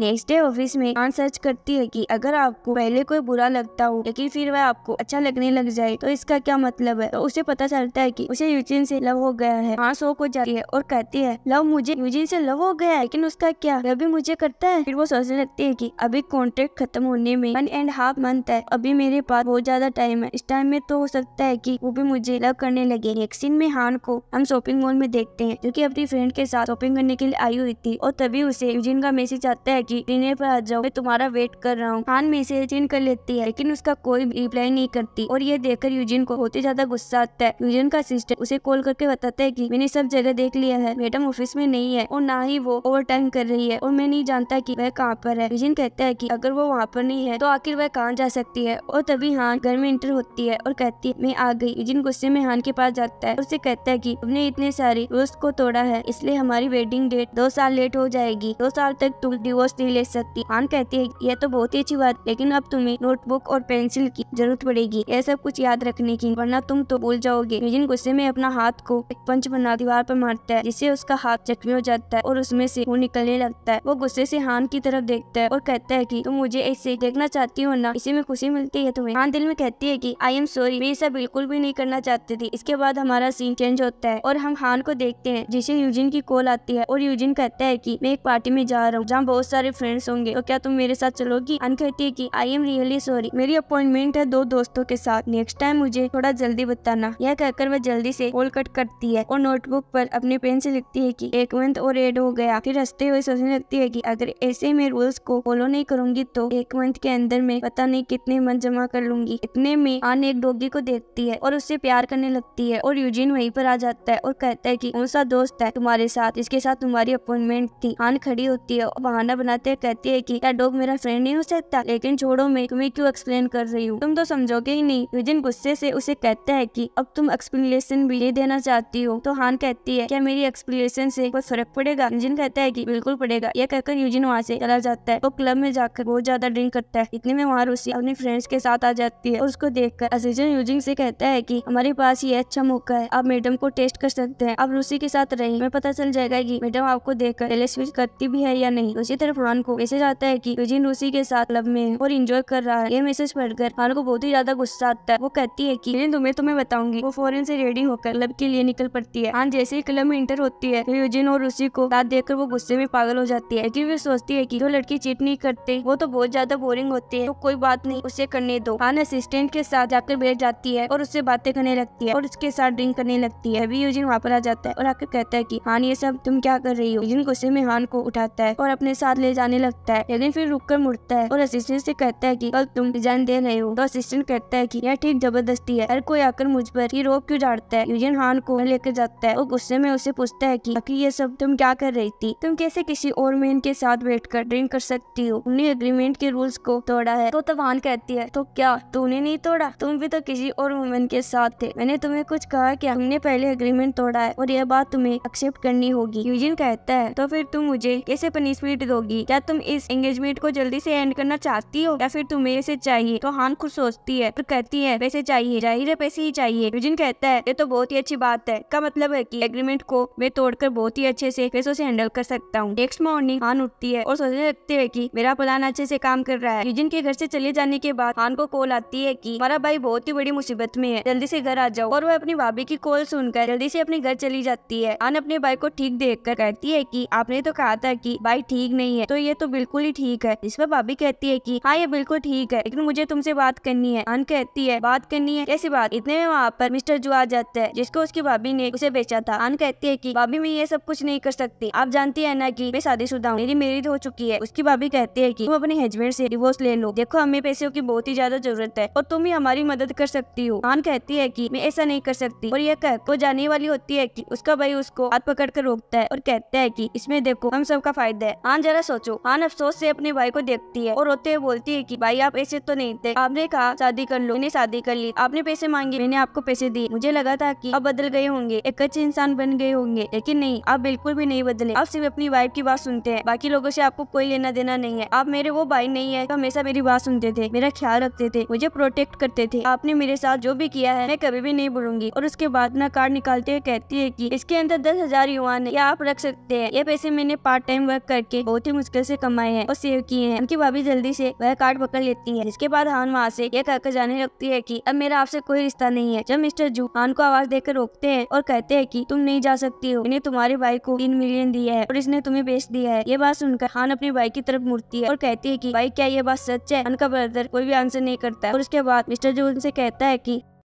next day office में जान search करती है कि अगर आपको पहले कोई बुरा लगता हो लेकिन फिर वह आपको अच्छा लगने लग जाए तो इसका क्या मतलब है तो उसे पता चलता है कि उसे यूजिन से लव हो गया है हाँ सो को जाती है और कहती है लव मुझे यूजिन से लव हो गया है लेकिन उसका क्या वह भी मुझे करता है फिर वो सोचने लगती है की अभी कॉन्ट्रैक्ट खत्म होने में वन एंड हाफ मंथ है अभी मेरे पास बहुत ज्यादा टाइम है इस टाइम में तो हो सकता है की वो भी मुझे लव करने लगे नेक्सिन में हान को हम शॉपिंग मॉल में देखते हैं जो की अपनी फ्रेंड के साथ शॉपिंग करने के लिए आई हुई थी और तभी उसे यूजिन का मैसेज आता है कि डिनर पर आ जाओ मैं तुम्हारा वेट कर रहा हूँ खान से चिन्ह कर लेती है लेकिन उसका कोई रिप्लाई नहीं करती और ये देखकर यूजिन को बहुत ही ज्यादा गुस्सा आता है यूजिन का सिस्टर उसे कॉल करके बताता है की मैंने सब जगह देख लिया है मैडम ऑफिस में नहीं है और ना ही वो ओवर टाइम कर रही है और मैं नहीं जानता की वह कहाँ पर है यूजिन कहता है की अगर वो वहाँ पर नहीं है तो आखिर वह कहाँ जा सकती है और तभी हान घर में इंटर होती है और कहती है मैं आ गई यूजिन गुस्से में हान के पास जाता है उसे कहता है की तुमने इतने सारे दोस्त को तोड़ा है इसलिए हमारी वेडिंग डेट दो साल लेट हो जाएगी दो साल तक तुम डिवोर्स नहीं ले सकती खान कहती है यह तो बहुत ही अच्छी बात लेकिन अब तुम्हें नोटबुक और पेंसिल की जरूरत पड़ेगी यह सब कुछ याद रखने की वरना तुम तो भूल जाओगे मिजिन गुस्से में अपना हाथ को एक पंच बना दीवार पर मारता है जिससे उसका हाथ जख्मी हो जाता है और उसमें से वो निकलने लगता है वो गुस्से से हान की तरफ देखता है और कहता है की तुम मुझे ऐसे देखना चाहती हो ना इसी में खुशी मिलती है तुम्हें हान दिल में कहती है की आई एम सॉरी मैं ऐसा बिल्कुल भी नहीं करना चाहती थी इसके बाद हमारा सीन चेंज होता है और हम हान को देखते हैं जिसे यूजिन की कॉल आती है और यूजिन कहता है की मैं एक पार्टी में जा रहा हूँ जहाँ बहुत सारे सारे फ्रेंड्स होंगे तो क्या तुम मेरे साथ चलोगी अन कहती है की आई एम रियली सॉरी मेरी अपॉइंटमेंट है दो दोस्तों के साथ नेक्स्ट टाइम मुझे थोड़ा जल्दी बताना यह कहकर वह जल्दी से कॉल कट करती है और नोटबुक पर अपने पेन से लिखती है कि एक मंथ और एड हो गया फिर हंसते हुए सोचने लगती है कि अगर ऐसे में रूल्स को फॉलो नहीं करूंगी तो एक मंथ के अंदर में पता नहीं कितने मंथ जमा कर लूंगी इतने में आन एक डोगी को देखती है और उससे प्यार करने लगती है और यूजिन वहीं पर आ जाता है और कहता है कि कौन सा दोस्त है तुम्हारे साथ इसके साथ तुम्हारी अपॉइंटमेंट थी आन खड़ी होती है और बहाना बना बनाते कहती है कि क्या डॉग मेरा फ्रेंड नहीं हो सकता लेकिन छोड़ो मैं तुम्हें क्यों एक्सप्लेन कर रही हूँ तुम तो समझोगे ही नहीं विजन गुस्से से उसे कहता है कि अब तुम एक्सप्लेनेशन भी नहीं देना चाहती हो तो हान कहती है क्या मेरी एक्सप्लेनेशन से कोई फर्क पड़ेगा विजन कहता है की बिल्कुल पड़ेगा यह कहकर यूजिन वहाँ से चला जाता है वो क्लब में जाकर बहुत ज्यादा ड्रिंक करता है इतने में वहाँ रूसी अपने फ्रेंड्स के साथ आ जाती है और उसको देखकर असिजन यूजिन से कहता है की हमारे पास ये अच्छा मौका है आप मैडम को टेस्ट कर सकते हैं आप रूसी के साथ रही मैं पता चल जाएगा की मैडम आपको कर स्विच करती भी है या नहीं उसी तरफ फरहान को मैसेज आता है कि विजिन रूसी के साथ लव में और इंजॉय कर रहा है ये मैसेज पढ़कर फरहान को बहुत ही ज्यादा गुस्सा आता है वो कहती है की तुम्हें तुम्हें बताऊंगी वो फॉरन से रेडी होकर क्लब के लिए निकल पड़ती है जैसे ही क्लब में इंटर होती है तो और रूसी को साथ देख वो गुस्से में पागल हो जाती है लेकिन वो सोचती है की जो लड़की चीट नहीं करते वो तो बहुत ज्यादा बोरिंग होती है तो कोई बात नहीं उसे करने दो खान असिस्टेंट के साथ जाकर बैठ जाती है और उससे बातें करने लगती है और उसके साथ ड्रिंक करने लगती है अभी यूजिन वहाँ पर आ जाता है और आकर कहता है की हान ये सब तुम क्या कर रही हो यूजिन गुस्से में हान को उठाता है और अपने साथ ले ले जाने लगता है लेकिन फिर रुक कर मुड़ता है और असिस्टेंट से कहता है की कल तुम रिजाइन दे रहे हो तो असिस्टेंट कहता है की यह ठीक जबरदस्ती है हर कोई आकर मुझ पर ही रोक क्यों डालता है यूजन हान को लेकर जाता है और गुस्से में उसे पूछता है की आखिर ये सब तुम क्या कर रही थी तुम कैसे किसी और मैन के साथ बैठकर ड्रिंक कर सकती हो तुमने एग्रीमेंट के रूल्स को तोड़ा है तो तवान कहती है तो क्या तूने नहीं तोड़ा तुम भी तो किसी और वुमेन के साथ थे मैंने तुम्हें कुछ कहा कि हमने पहले अग्रीमेंट तोड़ा है और यह बात तुम्हें एक्सेप्ट करनी होगी यूजिन कहता है तो फिर तुम मुझे कैसे पनिशमेंट दोगी जाएगी क्या तुम इस एंगेजमेंट को जल्दी से एंड करना चाहती हो या फिर तुम्हें इसे चाहिए तो हान खुद सोचती है फिर कहती है पैसे चाहिए जाहिर है पैसे ही चाहिए यूजिन कहता है ये तो बहुत ही अच्छी बात है का मतलब है की एग्रीमेंट को मैं तोड़कर बहुत ही अच्छे से पैसों से हैंडल कर सकता हूँ नेक्स्ट मॉर्निंग हान उठती है और सोचने लगती है की मेरा प्लान अच्छे से काम कर रहा है यूजिन के घर से चले जाने के बाद हान को कॉल आती है की हमारा भाई बहुत ही बड़ी मुसीबत में है जल्दी से घर आ जाओ और वह अपनी भाभी की कॉल सुनकर जल्दी से अपने घर चली जाती है आन अपने भाई को ठीक देख कर कहती है कि आपने तो कहा था कि भाई ठीक नहीं है तो ये तो बिल्कुल ही ठीक है इस पर भाभी कहती है की हाँ ये बिल्कुल ठीक है लेकिन मुझे तुमसे बात करनी है अन कहती है बात करनी है कैसी बात इतने में वहाँ पर मिस्टर जो आ जाते हैं जिसको उसकी भाभी ने उसे बेचा था अन कहती है की भाभी मैं ये सब कुछ नहीं कर सकती आप जानती है ना की मैं शादी शुदा मेरी मेरिज हो चुकी है उसकी भाभी कहती है की तुम अपने हस्बैंड से डिवोर्स ले लो देखो हमें पैसों की बहुत ही ज्यादा जरूरत है और तुम ही हमारी मदद कर सकती हो आन कहती है की मैं ऐसा नहीं कर सकती और यह कह वो जाने वाली होती है की उसका भाई उसको हाथ पकड़ कर रोकता है और कहता है की इसमें देखो हम सबका फायदा है आन जरा सोच सोचो खान अफसोस से अपने भाई को देखती है और रोते हुए बोलती है कि भाई आप ऐसे तो नहीं थे आपने कहा शादी कर लो मैंने शादी कर ली आपने पैसे मांगे मैंने आपको पैसे दिए मुझे लगा था की आप बदल गए होंगे एक अच्छे इंसान बन गए होंगे लेकिन नहीं आप बिल्कुल भी नहीं बदले आप सिर्फ अपनी वाइफ की बात सुनते हैं बाकी लोगों से आपको कोई लेना देना नहीं है आप मेरे वो भाई नहीं है हमेशा मेरी बात सुनते थे मेरा ख्याल रखते थे मुझे प्रोटेक्ट करते थे आपने मेरे साथ जो भी किया है मैं कभी भी नहीं बोलूंगी और उसके बाद ना कार्ड निकालते हुए कहती है की इसके अंदर दस हजार युवा है आप रख सकते हैं ये पैसे मैंने पार्ट टाइम वर्क करके बहुत ही मुश्किल मुश्किल से कमाए हैं और सेव किए हैं उनकी भाभी जल्दी से वह कार्ड पकड़ लेती है जिसके बाद हान वहाँ से यह कहकर जाने लगती है कि अब मेरा आपसे कोई रिश्ता नहीं है जब मिस्टर जू हान को आवाज देकर रोकते हैं और कहते हैं कि तुम नहीं जा सकती हो इन्हें तुम्हारे भाई को तीन मिलियन दिया है और इसने तुम्हें बेच दिया है ये बात सुनकर खान अपनी बाइक की तरफ मुड़ती है और कहती है की भाई क्या ये बात सच है उनका ब्रदर कोई भी आंसर नहीं करता और उसके बाद मिस्टर जू उनसे कहता है की